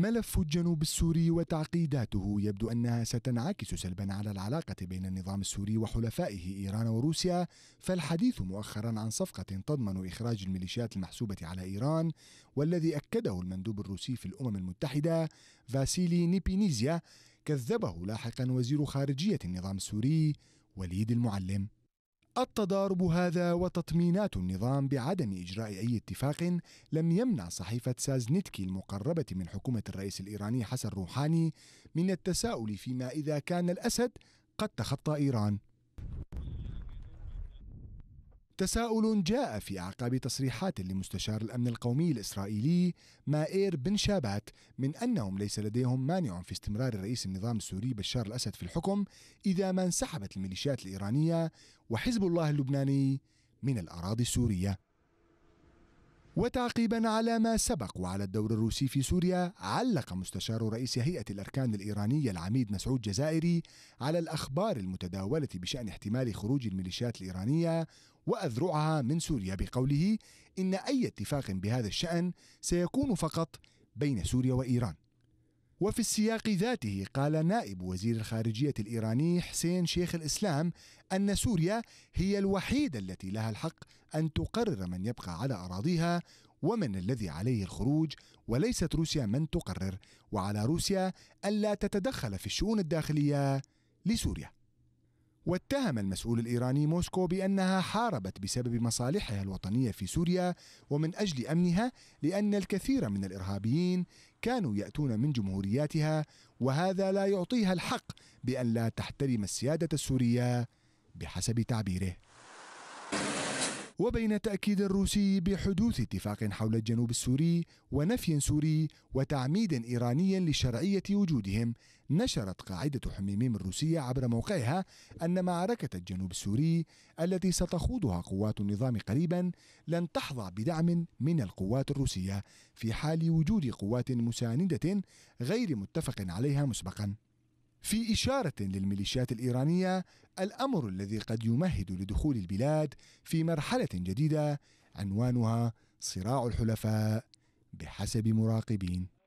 ملف الجنوب السوري وتعقيداته يبدو انها ستنعكس سلبا على العلاقه بين النظام السوري وحلفائه ايران وروسيا فالحديث مؤخرا عن صفقه تضمن اخراج الميليشيات المحسوبه على ايران والذي اكده المندوب الروسي في الامم المتحده فاسيلي نيبينيزيا كذبه لاحقا وزير خارجيه النظام السوري وليد المعلم التضارب هذا وتطمينات النظام بعدم إجراء أي اتفاق لم يمنع صحيفة سازنتكي المقربة من حكومة الرئيس الإيراني حسن روحاني من التساؤل فيما إذا كان الأسد قد تخطى إيران تساؤل جاء في أعقاب تصريحات لمستشار الأمن القومي الإسرائيلي مائير بن شابات من أنهم ليس لديهم مانع في استمرار رئيس النظام السوري بشار الأسد في الحكم إذا ما انسحبت الميليشيات الإيرانية وحزب الله اللبناني من الأراضي السورية وتعقيبا على ما سبق وعلى الدور الروسي في سوريا علق مستشار رئيس هيئة الأركان الإيرانية العميد مسعود جزائري على الأخبار المتداولة بشأن احتمال خروج الميليشيات الإيرانية وأذرعها من سوريا بقوله إن أي اتفاق بهذا الشأن سيكون فقط بين سوريا وإيران وفي السياق ذاته قال نائب وزير الخارجية الإيراني حسين شيخ الإسلام أن سوريا هي الوحيدة التي لها الحق أن تقرر من يبقى على أراضيها ومن الذي عليه الخروج وليست روسيا من تقرر وعلى روسيا ألا تتدخل في الشؤون الداخلية لسوريا واتهم المسؤول الإيراني موسكو بأنها حاربت بسبب مصالحها الوطنية في سوريا ومن أجل أمنها لأن الكثير من الإرهابيين كانوا يأتون من جمهورياتها وهذا لا يعطيها الحق بأن لا تحترم السيادة السورية بحسب تعبيره وبين تأكيد الروسي بحدوث اتفاق حول الجنوب السوري ونفي سوري وتعميد إيراني لشرعية وجودهم نشرت قاعدة حميميم الروسية عبر موقعها أن معركة الجنوب السوري التي ستخوضها قوات النظام قريبا لن تحظى بدعم من القوات الروسية في حال وجود قوات مساندة غير متفق عليها مسبقا في إشارة للميليشيات الإيرانية الأمر الذي قد يمهد لدخول البلاد في مرحلة جديدة عنوانها صراع الحلفاء بحسب مراقبين